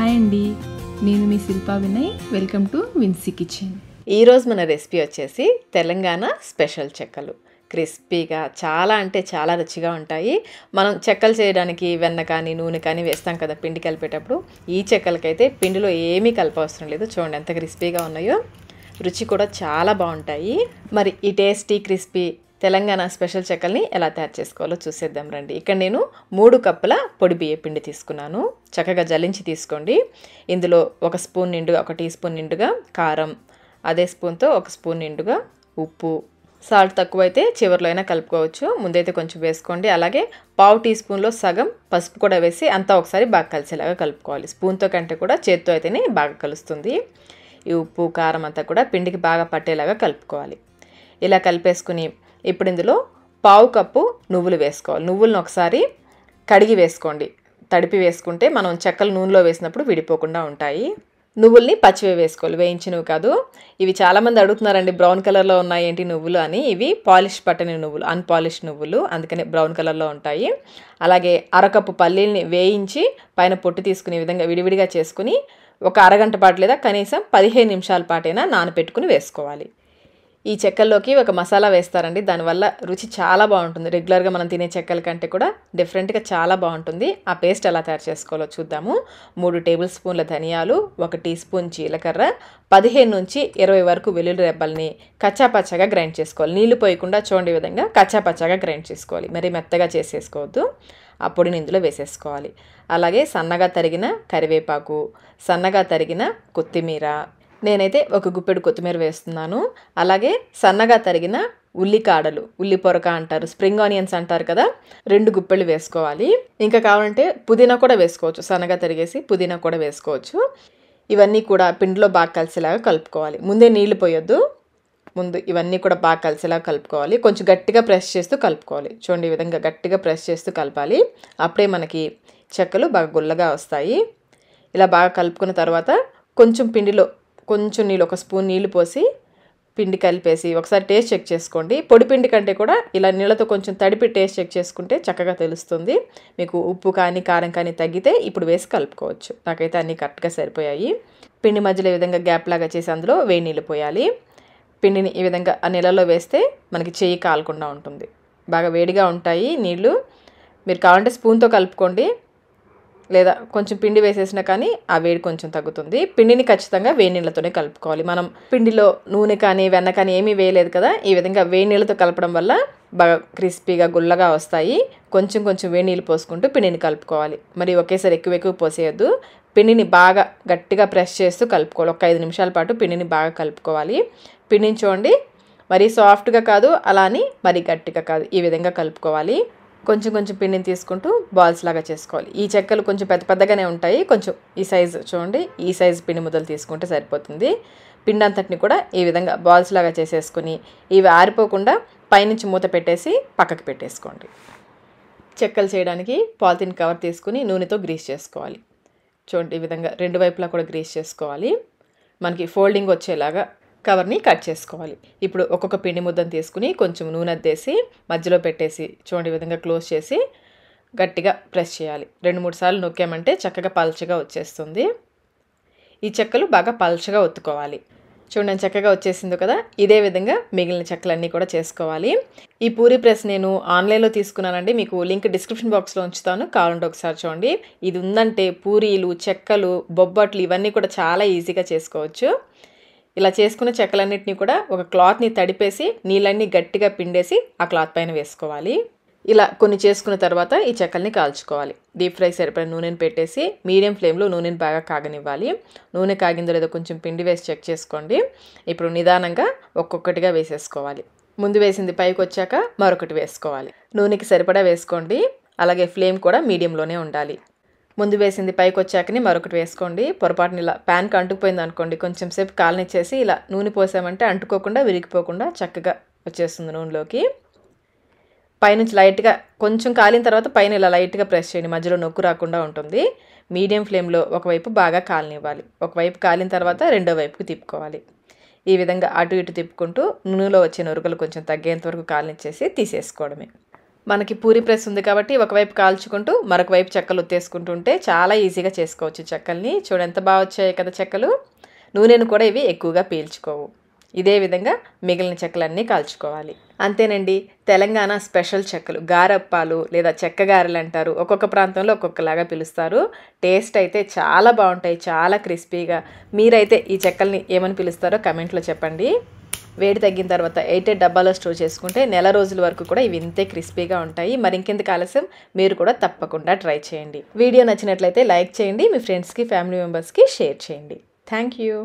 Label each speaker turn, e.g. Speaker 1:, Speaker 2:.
Speaker 1: hi అండి నేను మీ Shilpa Vinay welcome to Vincy Kitchen ఈరోజు మన రెసిపీ వచ్చేసి తెలంగాణ స్పెషల్ చెక్కలు క్రిస్పీగా చాలా అంటే చాలా రుచిగా ఉంటాయి మనం చెక్కలు చేయడానికి వెన్న కానీ నూనె కానీ వేస్తాం కదా పిండి కలిపేటప్పుడు ఈ చెక్కలకైతే పిండిలో ఏమీ కలపవసరం లేదు చూడండి ఎంత క్రిస్పీగా ఉన్నాయో రుచి కూడా చాలా బాగుంటాయి మరి ఈ టేస్టీ క్రిస్పీ తెలంగాణ స్పెషల్ చెక్కల్ని ఎలా తయారు చేసుకోవాలో చూసేద్దాం రండి ఇక్కడ నేను మూడు కప్పుల పొడి బియ్య పిండి తీసుకున్నాను చక్కగా జలించి తీసుకోండి ఇందులో ఒక స్పూన్ నిండుగా ఒక టీ స్పూన్ నిండుగా కారం అదే స్పూన్తో ఒక స్పూన్ నిండుగా ఉప్పు సాల్ట్ తక్కువైతే చివరిలో అయినా కలుపుకోవచ్చు ముందైతే కొంచెం వేసుకోండి అలాగే పావు టీ స్పూన్లో సగం పసుపు కూడా వేసి అంతా ఒకసారి బాగా కలిసేలాగా కలుపుకోవాలి స్పూన్తో కంటే కూడా చేత్తో అయితేనే బాగా కలుస్తుంది ఈ ఉప్పు కారం అంతా కూడా పిండికి బాగా పట్టేలాగా కలుపుకోవాలి ఇలా కలిపేసుకుని ఇప్పుడు ఇందులో పావు కప్పు నువ్వులు వేసుకోవాలి నువ్వులను ఒకసారి కడిగి వేసుకోండి తడిపి వేసుకుంటే మనం చెక్కలు నూనెలో వేసినప్పుడు విడిపోకుండా ఉంటాయి నువ్వుల్ని పచ్చివే వేసుకోవాలి వేయించినవి కాదు ఇవి చాలామంది అడుగుతున్నారండి బ్రౌన్ కలర్లో ఉన్నాయి ఏంటి నువ్వులు అని ఇవి పాలిష్ పట్టని నువ్వులు అన్పాలిష్ నువ్వులు అందుకనే బ్రౌన్ కలర్లో ఉంటాయి అలాగే అరకప్పు పల్లీల్ని వేయించి పైన పొట్టు తీసుకునే విధంగా విడివిడిగా చేసుకుని ఒక అరగంట పాటు లేదా కనీసం పదిహేను నిమిషాల పాటైనా నానపెట్టుకుని వేసుకోవాలి ఈ చెక్కల్లోకి ఒక మసాలా వేస్తారండి దానివల్ల రుచి చాలా బాగుంటుంది రెగ్యులర్గా మనం తినే చెక్కల కంటే కూడా డిఫరెంట్గా చాలా బాగుంటుంది ఆ పేస్ట్ ఎలా తయారు చేసుకోవాలో చూద్దాము మూడు టేబుల్ స్పూన్ల ధనియాలు ఒక టీ స్పూన్ జీలకర్ర పదిహేను నుంచి ఇరవై వరకు వెల్లుల్లి రెబ్బల్ని కచ్చాపచ్చగా గ్రైండ్ చేసుకోవాలి నీళ్లు పోయకుండా చూడండి విధంగా కచ్చాపచ్చగా గ్రైండ్ చేసుకోవాలి మరి మెత్తగా చేసేసుకోవద్దు ఆ పొడిని ఇందులో వేసేసుకోవాలి అలాగే సన్నగా తరిగిన కరివేపాకు సన్నగా తరిగిన కొత్తిమీర నేనైతే ఒక గుప్పెడు కొత్తిమీర వేస్తున్నాను అలాగే సన్నగా తరిగిన ఉల్లికాడలు ఉల్లి పొరక అంటారు స్ప్రింగ్ ఆనియన్స్ అంటారు కదా రెండు గుప్పెళ్ళు వేసుకోవాలి ఇంకా కావాలంటే పుదీనా కూడా వేసుకోవచ్చు సన్నగా తరిగేసి పుదీనా కూడా వేసుకోవచ్చు ఇవన్నీ కూడా పిండిలో బాగా కలిసేలాగా కలుపుకోవాలి ముందే నీళ్లు పోయొద్దు ముందు ఇవన్నీ కూడా బాగా కలిసేలాగా కలుపుకోవాలి కొంచెం గట్టిగా ప్రెస్ చేస్తూ కలుపుకోవాలి చూడండి ఈ విధంగా గట్టిగా ప్రెస్ చేస్తూ కలపాలి అప్పుడే మనకి చెక్కలు బాగా గుల్లగా వస్తాయి ఇలా బాగా కలుపుకున్న తర్వాత కొంచెం పిండిలో కొంచెం నీళ్ళు ఒక స్పూన్ నీళ్ళు పోసి పిండి కలిపేసి ఒకసారి టేస్ట్ చెక్ చేసుకోండి పొడి పిండి కంటే కూడా ఇలా నీళ్ళతో కొంచెం తడిపి టేస్ట్ చెక్ చేసుకుంటే చక్కగా తెలుస్తుంది మీకు ఉప్పు కానీ కారం కానీ తగ్గితే ఇప్పుడు వేసి కలుపుకోవచ్చు నాకైతే అన్నీ కరెక్ట్గా సరిపోయాయి పిండి మధ్యలో ఈ విధంగా గ్యాప్ లాగా చేసి అందులో వేడి నీళ్ళు పోయాలి పిండిని ఈ విధంగా ఆ నీళ్ళలో వేస్తే మనకి చేయి కాలకుండా ఉంటుంది బాగా వేడిగా ఉంటాయి నీళ్ళు మీరు కావాలంటే స్పూన్తో కలుపుకోండి లేదా కొంచెం పిండి వేసేసినా కానీ ఆ వేడి కొంచెం తగ్గుతుంది పిండిని ఖచ్చితంగా వేడి నీళ్ళతోనే కలుపుకోవాలి మనం పిండిలో నూనె కానీ వెన్న కానీ ఏమీ వేయలేదు కదా ఈ విధంగా వేడి నీళ్ళతో కలపడం వల్ల బాగా క్రిస్పీగా గుల్లగా వస్తాయి కొంచెం కొంచెం వేడి నీళ్ళు పోసుకుంటూ పిండిని కలుపుకోవాలి మరి ఒకేసారి ఎక్కువ ఎక్కువ పోసేయద్దు పిండిని బాగా గట్టిగా ప్రెస్ చేస్తూ కలుపుకోవాలి ఒక ఐదు నిమిషాల పాటు పిండిని బాగా కలుపుకోవాలి పిండిని చూడండి మరీ సాఫ్ట్గా కాదు అలా అని మరీ గట్టిగా కాదు ఈ విధంగా కలుపుకోవాలి కొంచెం కొంచెం పిండిని తీసుకుంటూ బాల్స్ లాగా చేసుకోవాలి ఈ చెక్కలు కొంచెం పెద్ద పెద్దగానే ఉంటాయి కొంచెం ఈ సైజు చూడండి ఈ సైజు పిండి ముద్దలు తీసుకుంటే సరిపోతుంది పిండి అంతటిని కూడా ఈ విధంగా బాల్స్ లాగా చేసేసుకుని ఇవి ఆరిపోకుండా పైనుంచి మూత పెట్టేసి పక్కకు పెట్టేసుకోండి చెక్కలు చేయడానికి పాలిథిన్ కవర్ తీసుకుని నూనెతో గ్రీస్ చేసుకోవాలి చూడండి ఈ విధంగా రెండు వైపులా కూడా గ్రీస్ చేసుకోవాలి మనకి ఫోల్డింగ్ వచ్చేలాగా కవర్ని కట్ చేసుకోవాలి ఇప్పుడు ఒక్కొక్క పిండి ముద్దను తీసుకుని కొంచెం నూనె అద్దేసి మధ్యలో పెట్టేసి చూడండి విధంగా క్లోజ్ చేసి గట్టిగా ప్రెస్ చేయాలి రెండు మూడు సార్లు నొక్కామంటే చక్కగా పలచగా వచ్చేస్తుంది ఈ చెక్కలు బాగా పలచగా ఒత్తుకోవాలి చూడండి చక్కగా వచ్చేసింది కదా ఇదే విధంగా మిగిలిన చెక్కలన్నీ కూడా చేసుకోవాలి ఈ పూరి ప్రెస్ నేను ఆన్లైన్లో తీసుకున్నానండి మీకు లింక్ డిస్క్రిప్షన్ బాక్స్లో ఉంచుతాను కావాలంటే ఒకసారి చూడండి ఇది ఉందంటే పూరీలు చెక్కలు బొబ్బట్లు ఇవన్నీ కూడా చాలా ఈజీగా చేసుకోవచ్చు ఇలా చేసుకున్న చెక్కలన్నింటినీ కూడా ఒక క్లాత్ని తడిపేసి నీళ్ళన్నీ గట్టిగా పిండేసి ఆ క్లాత్ పైన వేసుకోవాలి ఇలా కొన్ని చేసుకున్న తర్వాత ఈ చెక్కల్ని కాల్చుకోవాలి డీప్ ఫ్రై సరిపడిన నూనెను పెట్టేసి మీడియం ఫ్లేమ్లో నూనెని బాగా కాగనివ్వాలి నూనె కాగిందో లేదో కొంచెం పిండి వేసి చెక్ చేసుకోండి ఇప్పుడు నిదానంగా ఒక్కొక్కటిగా వేసేసుకోవాలి ముందు వేసింది పైకి వచ్చాక మరొకటి వేసుకోవాలి నూనెకి సరిపడా వేసుకోండి అలాగే ఫ్లేమ్ కూడా మీడియంలోనే ఉండాలి ముందు వేసింది పైకి వచ్చాకని మరొకటి వేసుకోండి పొరపాటుని ఇలా ప్యాన్కి అంటుకుపోయింది అనుకోండి కొంచెం సేపు కాలనిచ్చేసి ఇలా నూనె పోసామంటే అంటుకోకుండా విరిగిపోకుండా చక్కగా వచ్చేస్తుంది నూనెలోకి పైనుంచి లైట్గా కొంచెం కాలిన తర్వాత పైన ఇలా లైట్గా ప్రెస్ చేయండి మధ్యలో నొక్కు రాకుండా ఉంటుంది మీడియం ఫ్లేమ్లో ఒకవైపు బాగా కాలనివ్వాలి ఒకవైపు కాలిన తర్వాత రెండో వైపుకి తిప్పుకోవాలి ఈ విధంగా అటు ఇటు తిప్పుకుంటూ నూనెలో వచ్చే నొరుకలు కొంచెం తగ్గేంత వరకు కాలనిచ్చేసి తీసేసుకోవడమే మనకి పూరి ప్రెస్ ఉంది కాబట్టి ఒకవైపు కాల్చుకుంటూ మరొక వైపు చెక్కలు ఉత్తేసుకుంటుంటే చాలా ఈజీగా చేసుకోవచ్చు చెక్కల్ని చూడు ఎంత బాగా వచ్చాయి కదా చెక్కలు నూనెను కూడా ఇవి ఎక్కువగా పీల్చుకోవు ఇదే విధంగా మిగిలిన చెక్కలన్నీ కాల్చుకోవాలి అంతేనండి తెలంగాణ స్పెషల్ చెక్కలు గారప్పాలు లేదా చెక్క గారెలు అంటారు ఒక్కొక్క ప్రాంతంలో ఒక్కొక్కలాగా పిలుస్తారు టేస్ట్ అయితే చాలా బాగుంటాయి చాలా క్రిస్పీగా మీరైతే ఈ చెక్కల్ని ఏమని పిలుస్తారో కమెంట్లో చెప్పండి వేడి తగ్గిన తర్వాత ఎయిట్ ఎయిట్ డబ్బాలో స్టోర్ చేసుకుంటే నెల రోజుల వరకు కూడా ఇవి ఇంతే క్రిస్పీగా ఉంటాయి మరి ఇంకెందుకు ఆలస్యం మీరు కూడా తప్పకుండా ట్రై చేయండి వీడియో నచ్చినట్లయితే లైక్ చేయండి మీ ఫ్రెండ్స్కి ఫ్యామిలీ మెంబర్స్కి షేర్ చేయండి థ్యాంక్ యూ